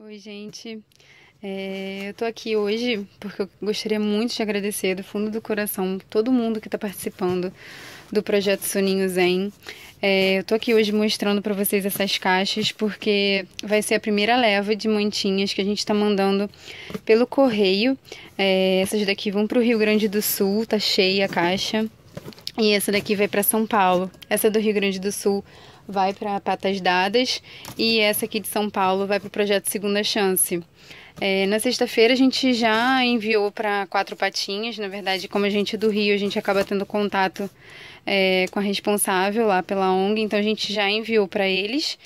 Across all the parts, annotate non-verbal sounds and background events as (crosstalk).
Oi, gente. É, eu tô aqui hoje porque eu gostaria muito de agradecer do fundo do coração todo mundo que está participando do projeto Soninho Zen. É, eu tô aqui hoje mostrando para vocês essas caixas porque vai ser a primeira leva de mantinhas que a gente está mandando pelo correio. É, essas daqui vão para o Rio Grande do Sul, tá cheia a caixa. E essa daqui vai para São Paulo. Essa é do Rio Grande do Sul vai para Patas Dadas e essa aqui de São Paulo vai para o projeto Segunda Chance. É, na sexta-feira a gente já enviou para Quatro Patinhas, na verdade, como a gente é do Rio, a gente acaba tendo contato é, com a responsável lá pela ONG, então a gente já enviou para eles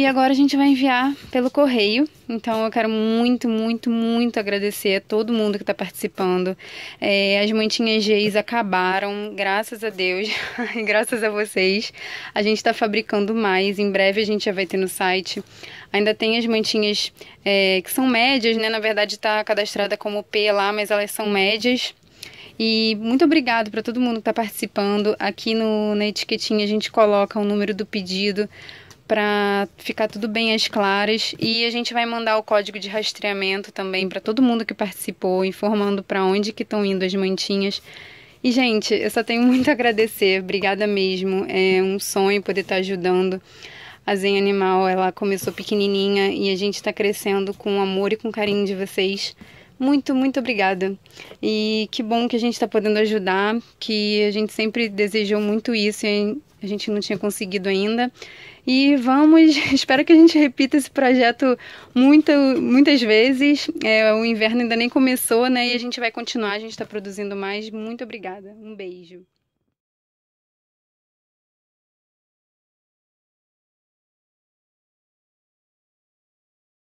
e agora a gente vai enviar pelo correio. Então eu quero muito, muito, muito agradecer a todo mundo que está participando. É, as mantinhas Gs acabaram, graças a Deus (laughs) e graças a vocês. A gente está fabricando mais. Em breve a gente já vai ter no site. Ainda tem as mantinhas é, que são médias, né? Na verdade está cadastrada como P lá, mas elas são médias. E muito obrigado para todo mundo que está participando. Aqui no, na etiquetinha a gente coloca o número do pedido para ficar tudo bem às claras. E a gente vai mandar o código de rastreamento também para todo mundo que participou, informando para onde que estão indo as mantinhas. E, gente, eu só tenho muito a agradecer. Obrigada mesmo. É um sonho poder estar tá ajudando. A Zen Animal, ela começou pequenininha e a gente está crescendo com o amor e com o carinho de vocês. Muito, muito obrigada. E que bom que a gente está podendo ajudar, que a gente sempre desejou muito isso e a gente não tinha conseguido ainda. E vamos, (laughs) espero que a gente repita esse projeto muito, muitas vezes. É, o inverno ainda nem começou, né? E a gente vai continuar, a gente está produzindo mais. Muito obrigada. Um beijo.